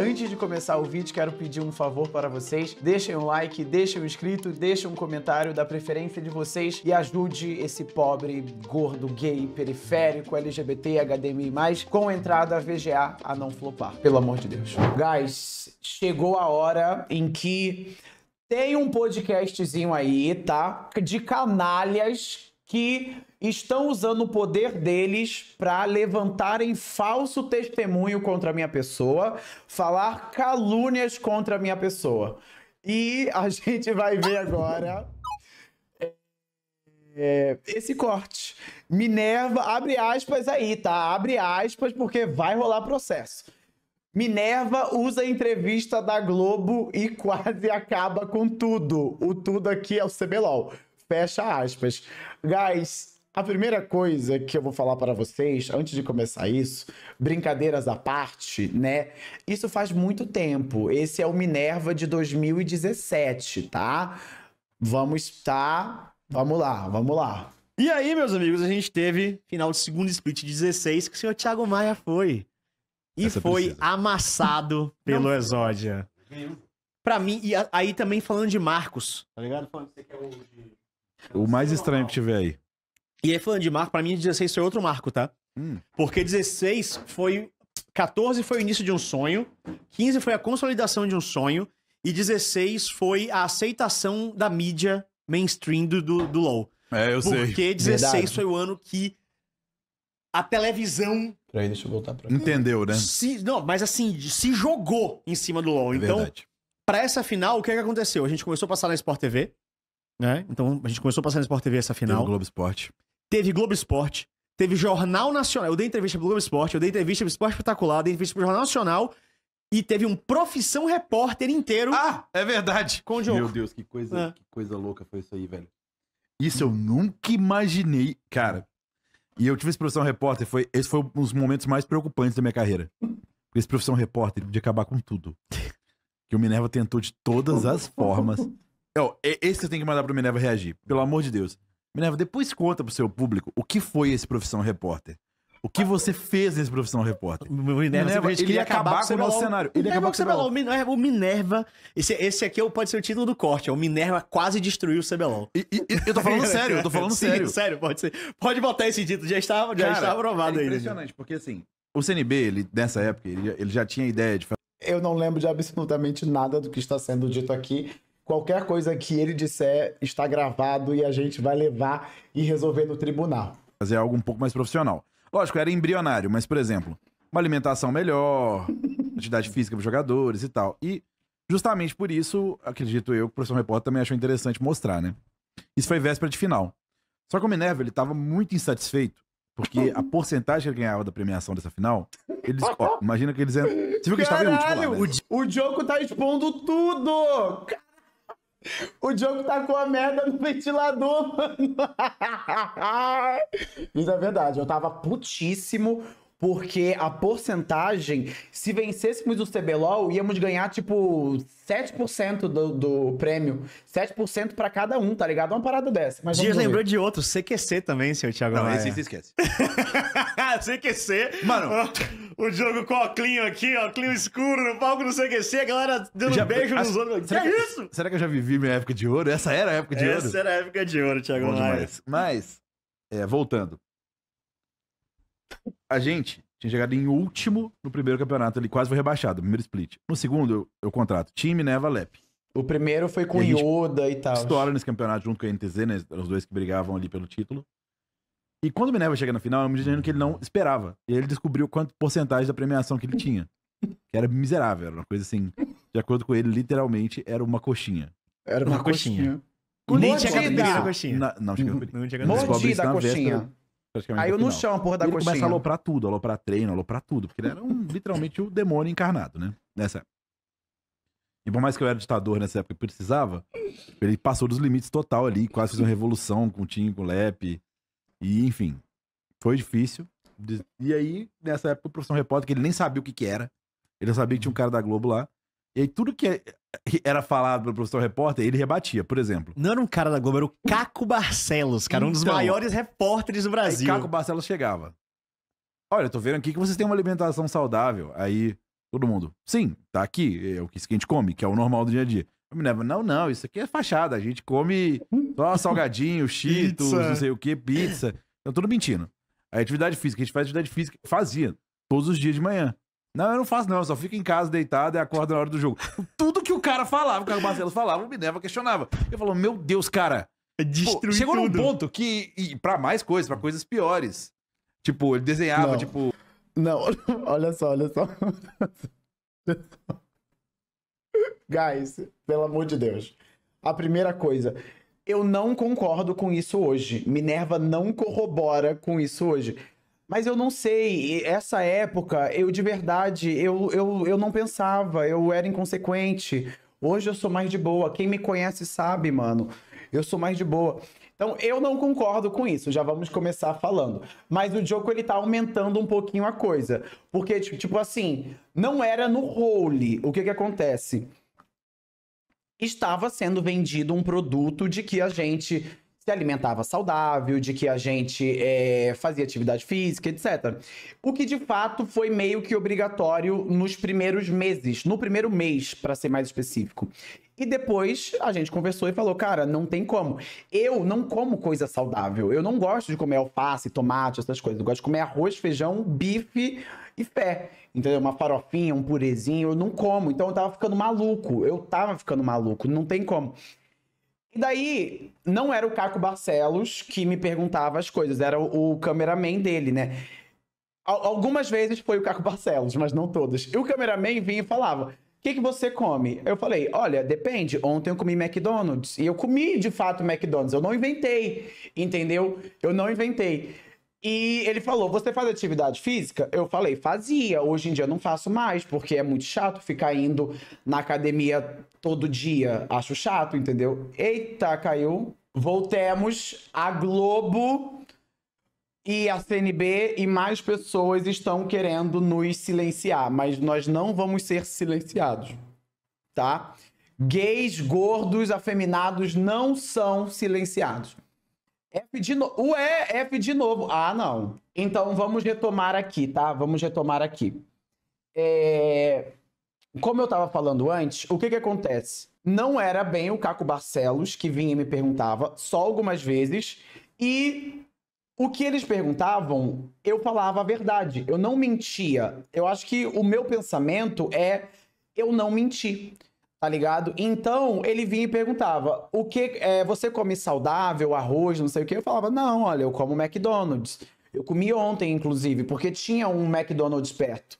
Antes de começar o vídeo, quero pedir um favor para vocês. Deixem um like, deixem um inscrito, deixem um comentário da preferência de vocês e ajude esse pobre, gordo, gay, periférico, LGBT, HDMI+, com a entrada VGA a não flopar. Pelo amor de Deus. Guys, chegou a hora em que tem um podcastzinho aí, tá? De canalhas que estão usando o poder deles para levantarem falso testemunho contra a minha pessoa, falar calúnias contra a minha pessoa. E a gente vai ver agora é, esse corte. Minerva, abre aspas aí, tá? Abre aspas porque vai rolar processo. Minerva usa a entrevista da Globo e quase acaba com tudo. O tudo aqui é o CBLOL. Fecha aspas. Guys, a primeira coisa que eu vou falar para vocês, antes de começar isso, brincadeiras à parte, né? Isso faz muito tempo. Esse é o Minerva de 2017, tá? Vamos estar. Tá, vamos lá, vamos lá. E aí, meus amigos, a gente teve final de segundo split 16 que o senhor Thiago Maia foi. E Essa foi precisa. amassado pelo Exódia. Para mim, e aí também falando de Marcos, tá ligado? Falando que você quer o. O mais estranho que tiver aí. E aí, falando de marco, pra mim 16 foi outro marco, tá? Hum. Porque 16 foi. 14 foi o início de um sonho, 15 foi a consolidação de um sonho, e 16 foi a aceitação da mídia mainstream do, do, do LOL. É, eu Porque sei. Porque 16 Verdade. foi o ano que a televisão. Peraí, deixa eu voltar pra cá. Entendeu, né? Se, não, mas assim, se jogou em cima do LOL. É então, verdade. pra essa final, o que, é que aconteceu? A gente começou a passar na Sport TV. Né? Então a gente começou passando Sport TV essa final. Teve Globo Esporte. Teve Globo Esporte. Teve Jornal Nacional. Eu dei entrevista pro Globo Esporte, eu dei entrevista pro Esporte Espetacular, dei entrevista pro Jornal Nacional. E teve um Profissão Repórter inteiro. Ah, é verdade. Com o jogo. Meu Deus, que coisa, é. que coisa louca foi isso aí, velho. Isso eu nunca imaginei, cara. E eu tive esse Profissão Repórter, foi, esse foi um dos momentos mais preocupantes da minha carreira. esse Profissão Repórter podia acabar com tudo. que o Minerva tentou de todas as formas é esse que eu tenho que mandar pro Minerva reagir, pelo amor de Deus. Minerva, depois conta pro seu público o que foi esse Profissão Repórter. O que você fez nesse Profissão Repórter? Minerva, Minerva ele ia acabar com o nosso cenário. Ele ia acabar com o CBLOL. O Minerva, o Minerva esse, esse aqui é pode ser o título do corte. É o Minerva quase destruiu o CBLOL. E, e, eu tô falando sério, eu tô falando Sim, sério. Sério, pode ser. Pode botar esse título, já está, já Cara, está aprovado é impressionante, aí, porque assim, o CNB, ele, nessa época, ele, ele já tinha a ideia de fazer... Eu não lembro de absolutamente nada do que está sendo dito aqui. Qualquer coisa que ele disser está gravado e a gente vai levar e resolver no tribunal. Fazer algo um pouco mais profissional. Lógico, era embrionário, mas, por exemplo, uma alimentação melhor, atividade física para os jogadores e tal. E justamente por isso, acredito eu, que o professor Repórter também achou interessante mostrar, né? Isso foi véspera de final. Só que o Minerva, ele estava muito insatisfeito, porque a porcentagem que ele ganhava da premiação dessa final, eles, ó, imagina que eles... Você viu que Caralho, estava em último lá, né? o, o Diogo tá expondo tudo! Caralho! O Diogo tacou tá a merda no ventilador, mano. Isso é verdade. Eu tava putíssimo porque a porcentagem, se vencêssemos o CBLOL, íamos ganhar, tipo, 7% do, do prêmio. 7% para cada um, tá ligado? Uma parada dessa. Mas Dias lembrou de outro, CQC também, seu Thiago Não, Maia. esse se esquece. CQC. Mano... O jogo com o oclinho aqui, oclinho escuro no palco do CQC, a galera dando já, beijo nos outros. que, é isso? Será que eu já vivi minha época de ouro? Essa era a época de Essa ouro? Essa era a época de ouro, Thiago Maia. Mas, é, voltando a gente tinha chegado em último no primeiro campeonato, ele quase foi rebaixado, primeiro split. No segundo, eu, eu contrato time Neva né, Lep. O primeiro foi com e Yoda e tal. História nesse campeonato junto com a NTZ, né? Os dois que brigavam ali pelo título. E quando o Minerva chega na final, eu é me imagino que ele não esperava. E ele descobriu quanto porcentagem da premiação que ele tinha. Que era miserável, era uma coisa assim. De acordo com ele, literalmente era uma coxinha. Era uma, uma coxinha. coxinha. Nem chegava na coxinha. Na, não, chegava uhum. na primeira. Mordida coxinha aí no, no chão, porra da e ele coxinha. começa a aloprar tudo, aloprar treino, aloprar tudo, porque ele era um, literalmente o um demônio encarnado, né? Nessa época. E por mais que eu era ditador nessa época, precisava, ele passou dos limites total ali, quase fez uma revolução com o Tim, com o Lep, e enfim, foi difícil. E aí, nessa época, o professor repórter, que ele nem sabia o que que era, ele não sabia que tinha um cara da Globo lá, e aí tudo que é era falado pelo professor repórter, ele rebatia, por exemplo. Não era um cara da Globo, era o Caco Barcelos, cara, um dos então, maiores repórteres do Brasil. Aí Caco Barcelos chegava. Olha, eu tô vendo aqui que vocês têm uma alimentação saudável. Aí todo mundo, sim, tá aqui, é o que a gente come, que é o normal do dia a dia. Eu me lembro, não, não, isso aqui é fachada, a gente come só salgadinho, cheetos, não sei o que, pizza. Então tudo mentindo. A atividade física, a gente faz atividade física, fazia todos os dias de manhã. Não, eu não faço, não. Eu só fico em casa deitado e acordo na hora do jogo. Tudo que o cara falava, o que o Marcelo falava, o Minerva questionava. Eu falo, meu Deus, cara. É Destruiu. Chegou tudo. num ponto que. E pra mais coisas, pra coisas piores. Tipo, ele desenhava, não. tipo. Não, olha só, olha só. Olha só. Guys, pelo amor de Deus. A primeira coisa, eu não concordo com isso hoje. Minerva não corrobora com isso hoje. Mas eu não sei, essa época, eu de verdade, eu, eu, eu não pensava, eu era inconsequente. Hoje eu sou mais de boa, quem me conhece sabe, mano. Eu sou mais de boa. Então, eu não concordo com isso, já vamos começar falando. Mas o Joko, ele tá aumentando um pouquinho a coisa. Porque, tipo assim, não era no role. O que que acontece? Estava sendo vendido um produto de que a gente se alimentava saudável, de que a gente é, fazia atividade física, etc. O que de fato foi meio que obrigatório nos primeiros meses, no primeiro mês, para ser mais específico. E depois a gente conversou e falou, cara, não tem como. Eu não como coisa saudável. Eu não gosto de comer alface, tomate, essas coisas. Eu gosto de comer arroz, feijão, bife e fé. Entendeu? Uma farofinha, um purezinho, eu não como. Então eu tava ficando maluco. Eu tava ficando maluco, não tem como. E daí, não era o Caco Barcelos que me perguntava as coisas, era o, o cameraman dele, né? Algumas vezes foi o Caco Barcelos, mas não todas. E o cameraman vinha e falava: O que, que você come? Eu falei: Olha, depende. Ontem eu comi McDonald's. E eu comi de fato McDonald's. Eu não inventei, entendeu? Eu não inventei. E ele falou: Você faz atividade física? Eu falei: Fazia. Hoje em dia não faço mais, porque é muito chato ficar indo na academia todo dia. Acho chato, entendeu? Eita, caiu. Voltemos. A Globo e a CNB e mais pessoas estão querendo nos silenciar, mas nós não vamos ser silenciados, tá? Gays, gordos, afeminados não são silenciados. F de novo. Ué, F de novo. Ah, não. Então vamos retomar aqui, tá? Vamos retomar aqui. É... Como eu estava falando antes, o que que acontece? Não era bem o Caco Barcelos que vinha e me perguntava, só algumas vezes, e o que eles perguntavam, eu falava a verdade, eu não mentia. Eu acho que o meu pensamento é eu não menti. Tá ligado? Então, ele vinha e perguntava: o que. É, você come saudável, arroz, não sei o que? Eu falava: não, olha, eu como McDonald's. Eu comi ontem, inclusive, porque tinha um McDonald's perto.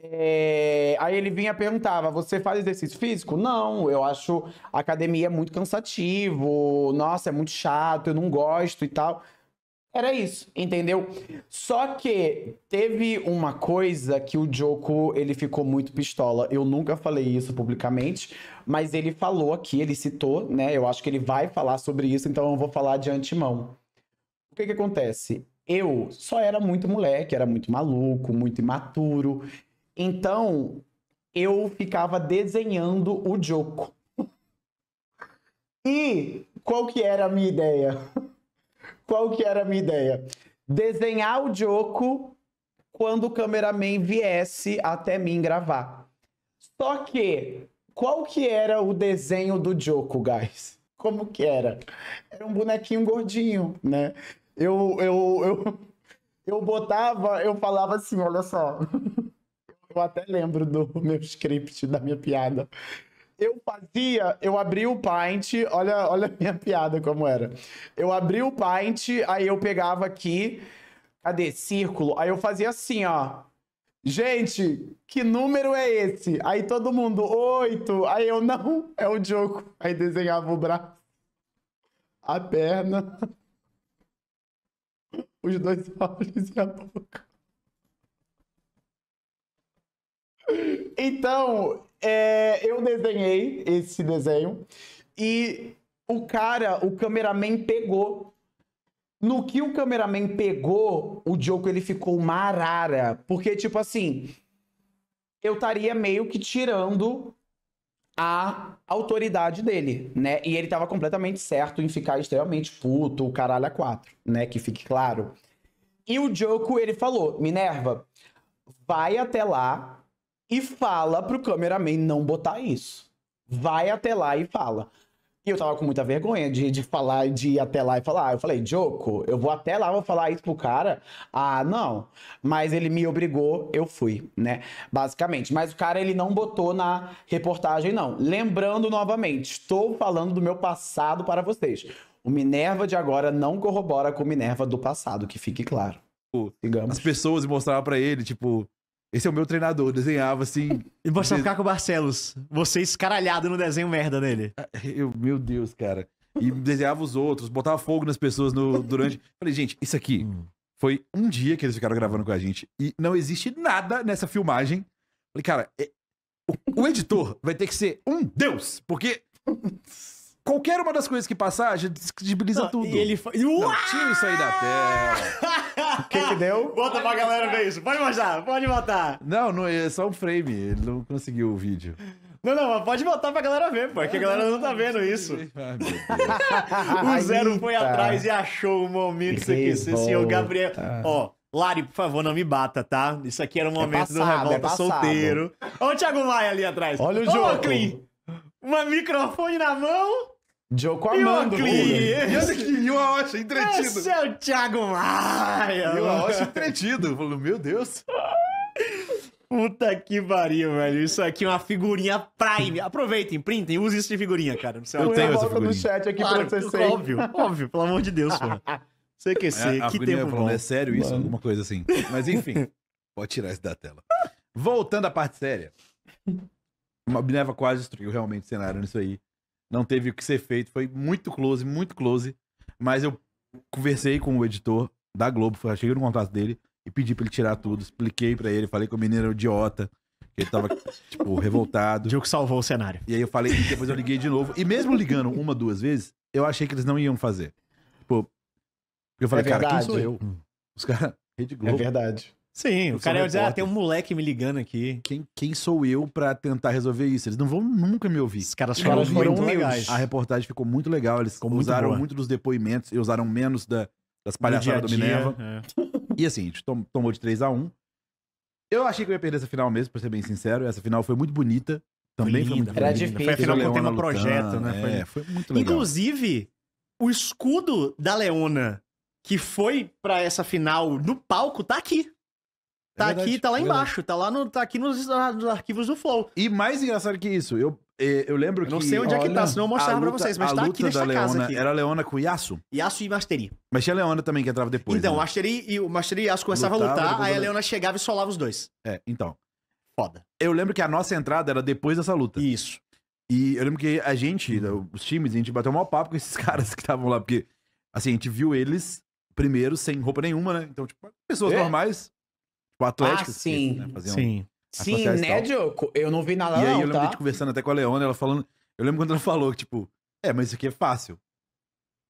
É... Aí ele vinha e perguntava: Você faz exercício físico? Não, eu acho academia é muito cansativo, nossa, é muito chato, eu não gosto e tal. Era isso, entendeu? Só que teve uma coisa que o Joko, ele ficou muito pistola. Eu nunca falei isso publicamente, mas ele falou aqui, ele citou, né? Eu acho que ele vai falar sobre isso, então eu vou falar de antemão. O que que acontece? Eu só era muito moleque, era muito maluco, muito imaturo. Então, eu ficava desenhando o Joko. E qual que era a minha ideia? qual que era a minha ideia? Desenhar o Joko quando o cameraman viesse até mim gravar. Só que, qual que era o desenho do Joko, guys? Como que era? Era um bonequinho gordinho, né? Eu, eu, eu, eu botava, eu falava assim, olha só. Eu até lembro do meu script, da minha piada. Eu fazia, eu abri o Paint, olha, olha a minha piada como era. Eu abri o Paint, aí eu pegava aqui, cadê? Círculo. Aí eu fazia assim, ó. Gente, que número é esse? Aí todo mundo, oito. Aí eu, não, é o jogo. Aí desenhava o braço, a perna, os dois olhos e a boca. Então, é, eu desenhei esse desenho e o cara, o cameraman pegou. No que o cameraman pegou, o Joko ele ficou uma arara, porque tipo assim, eu estaria meio que tirando a autoridade dele, né? E ele estava completamente certo em ficar extremamente puto, o caralho a quatro, né? Que fique claro. E o Joko, ele falou, Minerva, vai até lá, e fala pro cameraman não botar isso. Vai até lá e fala. E eu tava com muita vergonha de, de falar, de ir até lá e falar. Ah, eu falei, Joko, eu vou até lá, vou falar isso pro cara. Ah, não. Mas ele me obrigou, eu fui, né? Basicamente. Mas o cara, ele não botou na reportagem, não. Lembrando novamente, estou falando do meu passado para vocês. O Minerva de agora não corrobora com o Minerva do passado, que fique claro. Digamos. As pessoas mostravam para ele, tipo, esse é o meu treinador, desenhava assim. E você ficar com o Barcelos. Você escaralhado no desenho merda nele. Ah, eu, meu Deus, cara. E desenhava os outros, botava fogo nas pessoas no, durante. Falei, gente, isso aqui hum. foi um dia que eles ficaram gravando com a gente. E não existe nada nessa filmagem. Falei, cara, é... o, o editor vai ter que ser um deus, porque Qualquer uma das coisas que passar, a gente descredibiliza ah, tudo. E ele foi. Não, tira isso aí da tela. O que que deu? Bota pra galera ver isso. Pode mostrar, pode botar. Não, não, é só um frame. Ele não conseguiu o vídeo. Não, não, mas pode botar pra galera ver, porque é a galera não tá vendo isso. Ah, o Zero foi atrás e achou o momento que esse senhor Gabriel. Ó, Lari, por favor, não me bata, tá? Isso aqui era o é momento é passado, do Revolta é Solteiro. Olha o Thiago Maia ali atrás. Olha o Brooklyn, Uma microfone na mão com a o E olha que Yu Aoshi entretido. Esse é o Thiago Maia. Yu Aoshi entretido. Falou, meu Deus. Puta que pariu, velho. Isso aqui é uma figurinha Prime. Aproveitem, printem, usem isso de figurinha, cara. Você é eu tenho essa figurinha. do chat aqui claro, pra vocês. Óbvio, óbvio, pelo amor de Deus, mano. É, que é, que tempo falando, É sério isso? Mano. Alguma coisa assim. Mas enfim, pode tirar isso da tela. Voltando à parte séria. Uma Bineva quase destruiu realmente o cenário nisso aí não teve o que ser feito. Foi muito close, muito close. Mas eu conversei com o editor da Globo, cheguei no contrato dele e pedi pra ele tirar tudo. Expliquei para ele, falei que o menino era idiota. Que ele tava, tipo, revoltado. que salvou o cenário. E aí eu falei, depois eu liguei de novo. E mesmo ligando uma, duas vezes, eu achei que eles não iam fazer. Tipo, eu falei, é cara, quem sou eu? Os caras, Rede é Globo. É verdade. Sim, o cara ia dizer, ah, tem um moleque me ligando aqui. Quem, quem sou eu para tentar resolver isso? Eles não vão nunca me ouvir. Os caras foram, foram legais. A reportagem ficou muito legal, eles ficou usaram muito, muito, dos depoimentos e usaram menos da, das palhaçadas do, do Minerva. É. E assim, a gente tom, tomou de 3 a 1 Eu achei que eu ia perder essa final mesmo, pra ser bem sincero. Essa final foi muito bonita. Também foi, linda, foi muito Era bonita. difícil. Foi a final com o tema projeto, né? É, foi... foi muito legal. Inclusive, o escudo da Leona, que foi para essa final no palco, tá aqui. Tá é aqui, tá lá é embaixo, tá lá no, tá aqui nos, nos arquivos do Flow. E mais engraçado que isso, eu eh, eu lembro eu não que. Não sei onde olha, é que tá, senão eu mostrava luta, pra vocês, mas tá aqui nessa Leona, casa. Aqui. Era a Leona com o Yasu? Yasu e Mastery. Mas tinha a Leona também que entrava depois. Então, né? o Mastery e o Mastery e Yasuo começavam a lutar, aí a Leona chegava e solava os dois. É, então. Foda. Eu lembro que a nossa entrada era depois dessa luta. Isso. E eu lembro que a gente, os times, a gente bateu um mau papo com esses caras que estavam lá, porque, assim, a gente viu eles primeiro, sem roupa nenhuma, né? Então, tipo, pessoas é. normais. Tipo, o Atlético. Ah, sim. Né? sim. Sim, né, Diogo? Eu não vi nada lá. E aí eu lembro tá? de conversando até com a Leona, ela falando... Eu lembro quando ela falou, tipo, é, mas isso aqui é fácil.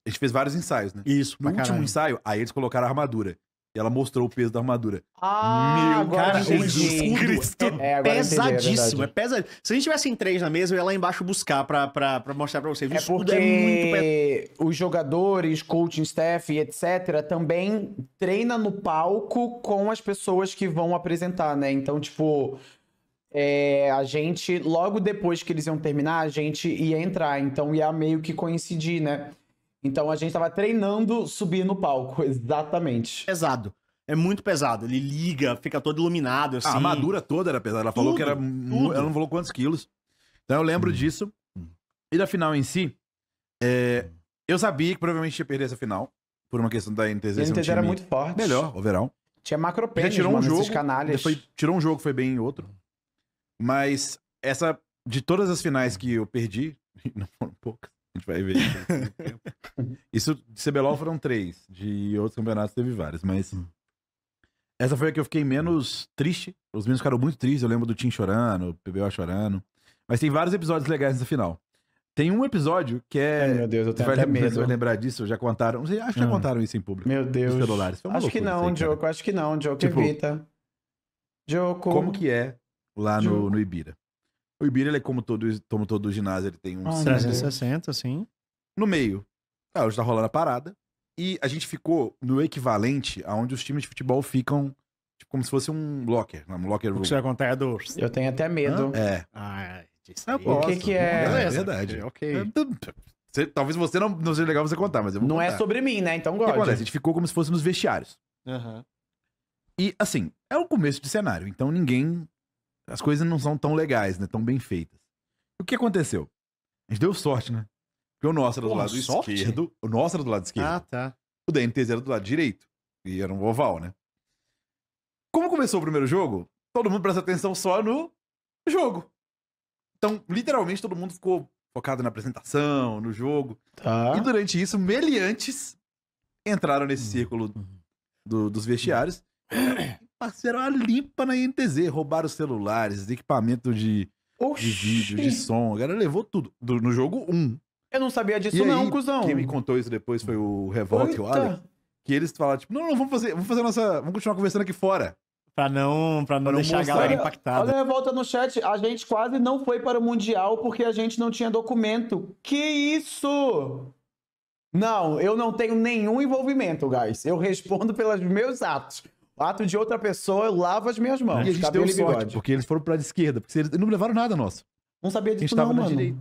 A gente fez vários ensaios, né? Isso, No último caralho. ensaio, aí eles colocaram a armadura. E ela mostrou o peso da armadura. Ah, Meu cara, Jesus Cristo. É, é pesadíssimo, é, é pesadíssimo. Se a gente tivesse em três na mesa, eu ia lá embaixo buscar pra, pra, pra mostrar pra vocês. é, é porque é muito... os jogadores, coaching staff e etc. também treina no palco com as pessoas que vão apresentar, né? Então, tipo, é, a gente, logo depois que eles iam terminar, a gente ia entrar. Então ia meio que coincidir, né? Então a gente tava treinando subir no palco, exatamente. Pesado. É muito pesado. Ele liga, fica todo iluminado, ah, assim. A armadura toda era pesada. Ela tudo, falou que era. Tudo. Ela não falou quantos quilos. Então eu lembro hum. disso. E da final em si, é, eu sabia que provavelmente ia perder essa final. Por uma questão da NTZ. A NTZ um era muito forte. Melhor, verão. Tinha macro pênis, tirou mano, um jogo, canalhas. Depois tirou um jogo, foi bem em outro. Mas essa. De todas as finais que eu perdi, não foram poucas. A gente vai ver isso. de CBLOL foram três, de outros campeonatos teve várias, mas hum. essa foi a que eu fiquei menos triste. Os meninos ficaram muito tristes, eu lembro do Tim chorando, o PBO chorando. Mas tem vários episódios legais nessa final. Tem um episódio que é. Ai, meu Deus, eu tenho até medo. Você vai lembrar disso? Já contaram. acho que já ah. contaram isso em público. Meu Deus. celulares. acho loucura, que não, Diogo. Acho que não, Diogo. Tipo, evita. Diogo. Como que é lá no, no Ibira? O Ibira, ele é como todo, como todo ginásio, ele tem um... Ah, 360, sim. No meio, ah, hoje tá rolando a parada. E a gente ficou no equivalente aonde os times de futebol ficam tipo, como se fosse um locker, um locker room. O que você vai contar é do... Eu tenho até medo. Hã? É. Ah, é o que que é? É, é verdade. Ok. É você, talvez você não, não seja legal você contar, mas eu vou Não é contar. é sobre mim, né? Então gosto. A gente ficou como se fosse nos vestiários. Uhum. E, assim, é o começo de cenário, então ninguém as coisas não são tão legais, né? Tão bem feitas. O que aconteceu? A gente deu sorte, né? Porque o nosso era do lado sorte? esquerdo. O nosso era do lado esquerdo. Ah, tá. O da era do lado direito. E era um oval, né? Como começou o primeiro jogo, todo mundo presta atenção só no jogo. Então, literalmente, todo mundo ficou focado na apresentação, no jogo. Tá. E durante isso, meliantes entraram nesse hum, círculo hum. do, dos vestiários. Parceiro, uma limpa na INTZ. Roubaram celulares, equipamento de, de vídeo, de som. A galera levou tudo. Do, no jogo 1. Um. Eu não sabia disso, e não, aí, cuzão. Quem me contou isso depois foi o Revolta e o Alex. Que eles falaram, tipo, não, não, vamos fazer, vamos fazer nossa. Vamos continuar conversando aqui fora. Pra não, pra não, pra não deixar mostrar. a galera impactada. Olha a revolta no chat. A gente quase não foi para o Mundial porque a gente não tinha documento. Que isso? Não, eu não tenho nenhum envolvimento, guys. Eu respondo pelos meus atos. Ato de outra pessoa, eu lavo as minhas mãos. E a gente tá deu sorte, bigode. porque eles foram pra esquerda. Porque eles não levaram nada nosso. Não sabia disso, não, mano. Direita.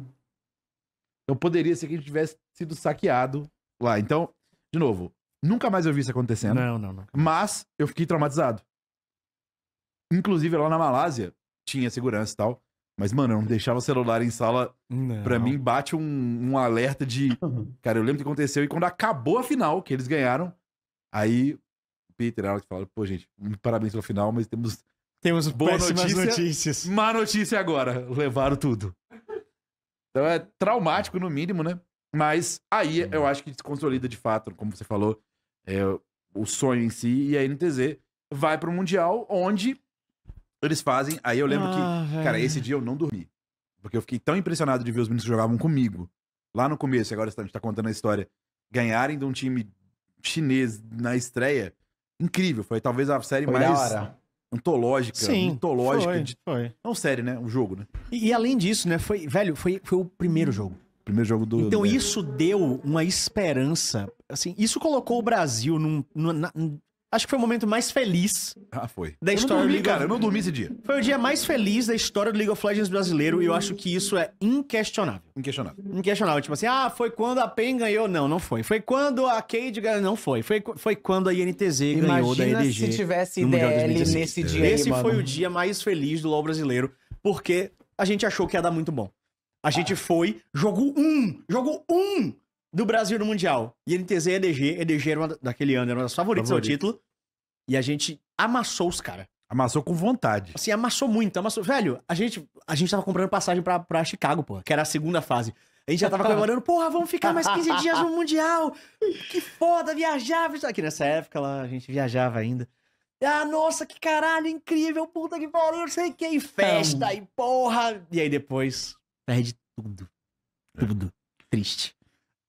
Então poderia ser que a gente tivesse sido saqueado lá. Então, de novo, nunca mais eu vi isso acontecendo. Não, não, não. Mas eu fiquei traumatizado. Inclusive, lá na Malásia, tinha segurança e tal. Mas, mano, eu não deixava o celular em sala. Não. Pra mim, bate um, um alerta de. Cara, eu lembro que aconteceu. E quando acabou a final, que eles ganharam, aí Peter, a que falaram, pô, gente, hum, parabéns pelo final, mas temos. Temos boas notícia, notícias. Má notícia agora. Levaram tudo. Então é traumático, no mínimo, né? Mas aí Sim. eu acho que desconsolida de fato, como você falou, é, o sonho em si. E a NTZ vai pro Mundial, onde eles fazem. Aí eu lembro ah, que, cara, esse dia eu não dormi. Porque eu fiquei tão impressionado de ver os meninos que jogavam comigo. Lá no começo, agora a gente tá contando a história. Ganharem de um time chinês na estreia incrível. Foi talvez a série foi mais antológica, Sim, mitológica. Foi, de... foi. Não série, né? Um jogo, né? E, e, além disso, né? Foi, velho, foi, foi o primeiro jogo. Primeiro jogo do. Então do... isso deu uma esperança. Assim, isso colocou o Brasil num, num, na, num, Acho que foi o momento mais feliz. Ah, foi. Da eu história. Não dormi, cara, eu não dormi esse dia. Foi o dia mais feliz da história do League of Legends brasileiro e eu acho que isso é inquestionável. Inquestionável. Inquestionável. Tipo assim, ah, foi quando a PEN ganhou. Não, não foi. Foi quando a Cade ganhou. Não foi. Foi, foi quando a INTZ Imagina ganhou da EDG. se tivesse IDL nesse dia aí, Esse mano. foi o dia mais feliz do LoL brasileiro, porque a gente achou que ia dar muito bom. A gente ah. foi, jogo um, jogo um do Brasil no Mundial. INTZ e EDG, EDG era uma, daquele ano, era uma das favoritas Favorito. ao título. E a gente amassou os caras. Amassou com vontade. Assim, amassou muito, amassou. Velho, a gente, a gente tava comprando passagem pra, pra Chicago, pô, que era a segunda fase. A gente já tava comemorando, porra, vamos ficar mais 15 dias no Mundial. Que foda, só Aqui nessa época lá, a gente viajava ainda. Ah, nossa, que caralho, incrível, puta que pariu, não sei o que, e então. festa, e porra. E aí depois, perde tudo. É. Tudo. É. Triste.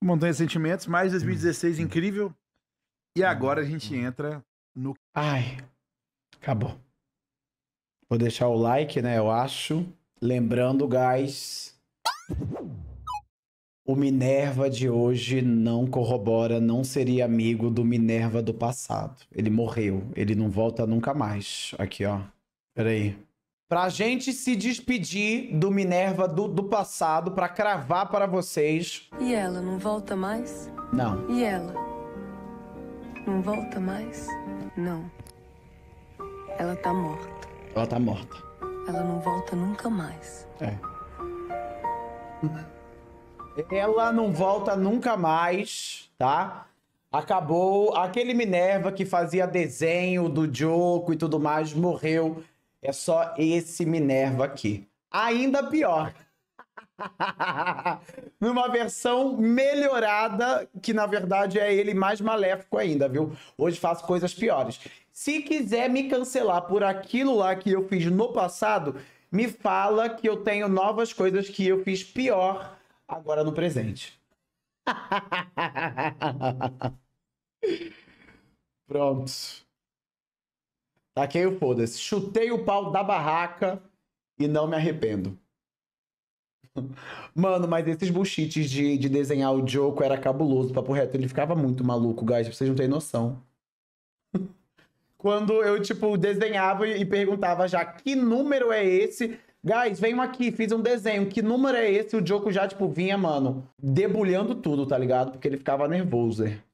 Montanha Sentimentos, mais 2016 hum. incrível. E agora a gente hum. entra no. Ai, acabou. Vou deixar o like, né? Eu acho. Lembrando, guys. O Minerva de hoje não corrobora, não seria amigo do Minerva do passado. Ele morreu, ele não volta nunca mais. Aqui, ó. Peraí. Pra gente se despedir do Minerva do, do passado, pra cravar para vocês. E ela não volta mais? Não. E ela? Não volta mais? Não. Ela tá morta. Ela tá morta. Ela não volta nunca mais. É. Ela não volta nunca mais, tá? Acabou. Aquele Minerva que fazia desenho do Joko e tudo mais morreu. É só esse Minerva aqui. Ainda pior. Numa versão melhorada, que na verdade é ele mais maléfico ainda, viu? Hoje faço coisas piores. Se quiser me cancelar por aquilo lá que eu fiz no passado, me fala que eu tenho novas coisas que eu fiz pior agora no presente. Pronto. Taquei o foda-se. Chutei o pau da barraca e não me arrependo. Mano, mas esses bullshits de, de desenhar o Joko era cabuloso, papo reto. Ele ficava muito maluco, guys. Vocês não têm noção. Quando eu, tipo, desenhava e perguntava já que número é esse, Guys, venham aqui, fiz um desenho. Que número é esse? O Joko já, tipo, vinha, mano, debulhando tudo, tá ligado? Porque ele ficava nervoso. É.